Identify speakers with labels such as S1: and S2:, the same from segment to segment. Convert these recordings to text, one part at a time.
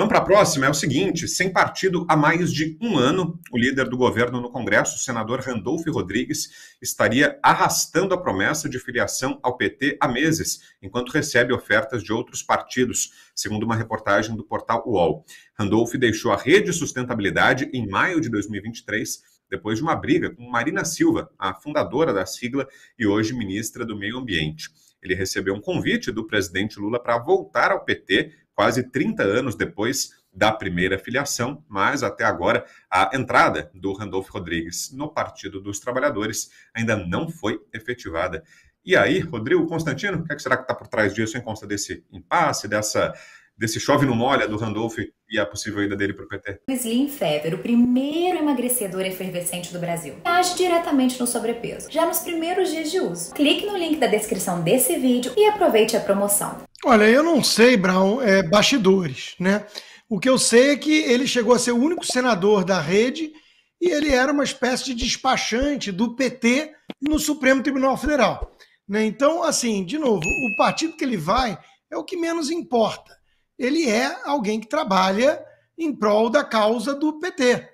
S1: Vamos para a próxima, é o seguinte: sem partido há mais de um ano, o líder do governo no Congresso, o senador Randolfo Rodrigues, estaria arrastando a promessa de filiação ao PT há meses, enquanto recebe ofertas de outros partidos, segundo uma reportagem do portal UOL. Randolph deixou a rede sustentabilidade em maio de 2023 depois de uma briga com Marina Silva, a fundadora da sigla e hoje ministra do Meio Ambiente. Ele recebeu um convite do presidente Lula para voltar ao PT quase 30 anos depois da primeira filiação, mas até agora a entrada do Randolfo Rodrigues no Partido dos Trabalhadores ainda não foi efetivada. E aí, Rodrigo Constantino, o que, é que será que está por trás disso em conta desse impasse, dessa desse chove no molha do Randolph e a possível ida dele para o PT?
S2: Slim Fever, o primeiro emagrecedor efervescente do Brasil, age diretamente no sobrepeso, já nos primeiros dias de uso. Clique no link da descrição desse vídeo e aproveite a promoção.
S3: Olha, eu não sei, Brown, é, bastidores, né? O que eu sei é que ele chegou a ser o único senador da rede e ele era uma espécie de despachante do PT no Supremo Tribunal Federal. Né? Então, assim, de novo, o partido que ele vai é o que menos importa. Ele é alguém que trabalha em prol da causa do PT.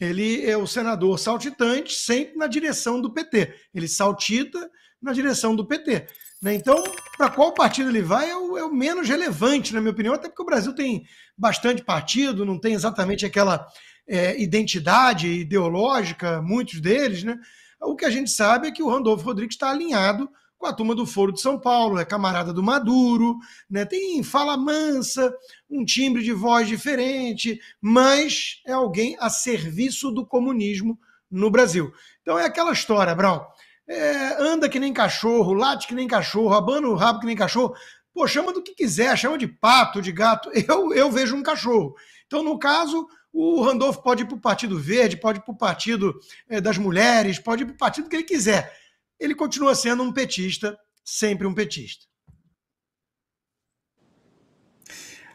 S3: Ele é o senador saltitante sempre na direção do PT. Ele saltita na direção do PT. Né? Então, para qual partido ele vai é o, é o, menos relevante, na minha opinião, até porque o Brasil tem bastante partido, não tem exatamente aquela é, identidade ideológica, muitos deles. Né? O que a gente sabe é que o Randolfo Rodrigues está alinhado com a turma do Foro de São Paulo, é camarada do Maduro, né? tem fala mansa, um timbre de voz diferente, mas é alguém a serviço do comunismo no Brasil. Então é aquela história, Brau é, anda que nem cachorro, late que nem cachorro, abana o rabo que nem cachorro. Pô, chama do que quiser, chama de pato, de gato. Eu, eu vejo um cachorro. Então, no caso, o Randolfo pode ir para o Partido Verde, pode ir para o Partido é, das Mulheres, pode ir para o partido que ele quiser. Ele continua sendo um petista, sempre um petista.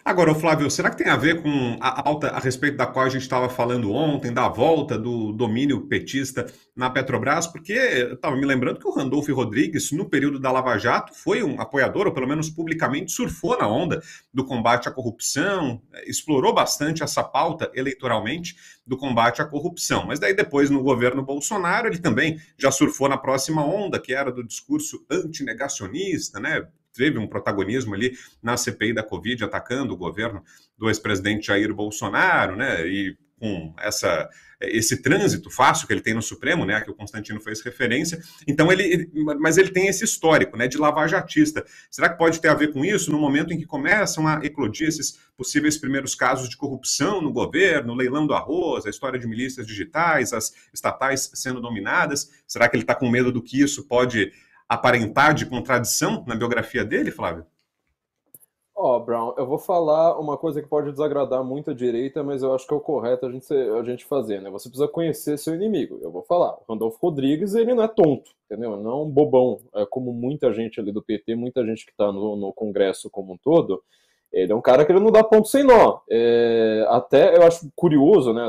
S3: Agora, Flávio, será que tem
S1: a ver com a alta a respeito da qual a gente estava falando ontem, da volta do domínio petista na Petrobras? Porque eu estava me lembrando que o Randolfo Rodrigues, no período da Lava Jato, foi um apoiador, ou pelo menos publicamente surfou na onda do combate à corrupção, eh, explorou bastante essa pauta eleitoralmente do combate à corrupção. Mas daí depois, no governo Bolsonaro, ele também já surfou na próxima onda, que era do discurso antinegacionista, né? teve um protagonismo ali na CPI da Covid, atacando o governo do ex-presidente Jair Bolsonaro, né? E com essa, esse trânsito fácil que ele tem no Supremo, né, que o Constantino fez referência. Então ele, mas ele tem esse histórico, né, de lavajatista. Será que pode ter a ver com isso no momento em que começam a eclodir esses possíveis primeiros casos de corrupção no governo, leilão do arroz, a história de milícias digitais, as estatais sendo dominadas? Será que ele está com medo do que isso pode aparentar de contradição na biografia dele, Flávio?
S2: Ó, oh, Brown, eu vou falar uma coisa que pode desagradar muito a direita, mas eu acho que é o correto a gente, a gente fazer, né? Você precisa conhecer seu inimigo. Eu vou falar. O Randolfo Rodrigues, ele não é tonto, entendeu? Ele não é um bobão. É como muita gente ali do PT, muita gente que está no, no Congresso como um todo. Ele é um cara que ele não dá ponto sem nó. É, até eu acho curioso, né?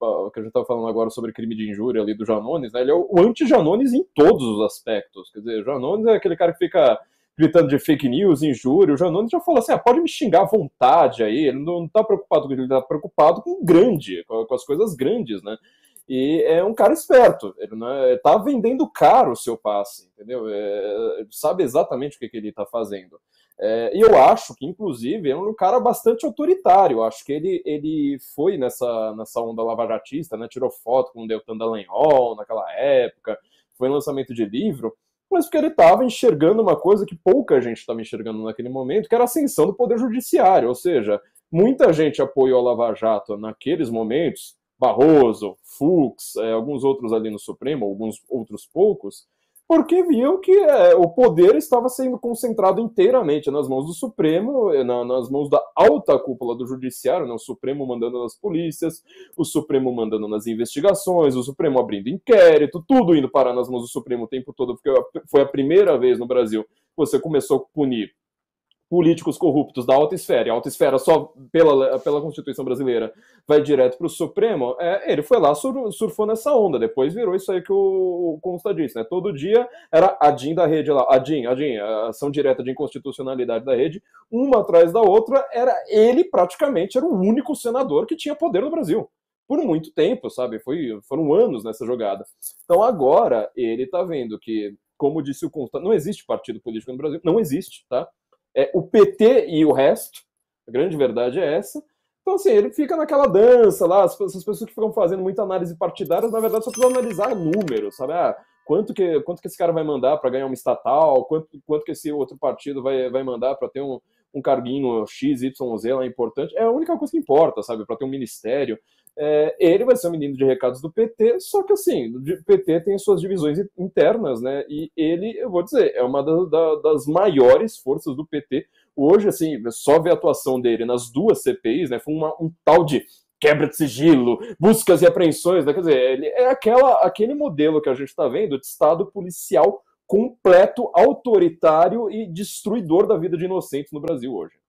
S2: O que a gente estava falando agora sobre crime de injúria ali do Janones, né? Ele é o anti-Janones em todos os aspectos. Quer dizer, o Janones é aquele cara que fica gritando de fake news, injúria. O Janones já falou assim: ah, pode me xingar à vontade aí. Ele não está preocupado com ele, está preocupado com o grande, com, as coisas grandes, né? E é um cara esperto. Ele né, tá vendendo caro o seu passe, entendeu? É, sabe exatamente o que, que ele está fazendo. É, e eu acho que, inclusive, é um cara bastante autoritário. acho que ele, ele foi nessa, nessa onda lavajatista, né? Tirou foto com o Deltan Dallagnol naquela época, foi lançamento de livro, mas porque ele estava enxergando uma coisa que pouca gente estava enxergando naquele momento, que era a ascensão do poder judiciário. Ou seja, muita gente apoiou a Lava Jato naqueles momentos, Barroso, Fux, é, alguns outros ali no Supremo, alguns outros poucos, porque viam que é, o poder estava sendo concentrado inteiramente nas mãos do Supremo, é, na, nas mãos da alta cúpula do Judiciário, né? o Supremo mandando nas polícias, o Supremo mandando nas investigações, o Supremo abrindo inquérito, tudo indo parar nas mãos do Supremo o tempo todo, porque foi a primeira vez no Brasil que você começou a punir políticos corruptos da alta esfera, e a alta esfera só pela, pela Constituição brasileira vai direto para o Supremo, é, ele foi lá, sur, surfou nessa onda, depois virou isso aí que o, o Consta disse, né? Todo dia era a DIN da rede lá, a DIN, a DIN, a ação direta de inconstitucionalidade da rede, uma atrás da outra, era ele praticamente, era o único senador que tinha poder no Brasil por muito tempo, sabe? Foi, foram anos nessa jogada. Então agora ele tá vendo que, como disse o Consta, não existe partido político no Brasil, não existe, tá? é o PT e o resto. A grande verdade é essa. Então, assim, ele fica naquela dança lá, essas pessoas que ficam fazendo muita análise partidária, na verdade, só precisam analisar números, sabe? Ah, quanto que, quanto que esse cara vai mandar para ganhar uma estatal, quanto, quanto que esse outro partido vai, vai mandar para ter um, um carguinho XYZ lá importante, é a única coisa que importa, sabe? Para ter um ministério, é, ele vai ser um menino de recados do PT, só que assim, o PT tem suas divisões internas, né? E ele, eu vou dizer, é uma da, da, das maiores forças do PT. Hoje, assim, só ver a atuação dele nas duas CPIs, né? Foi uma, um tal de quebra de sigilo, buscas e apreensões, né? Quer dizer, ele é aquela, aquele modelo que a gente está vendo de Estado policial completo, autoritário e destruidor da vida de inocentes no Brasil hoje.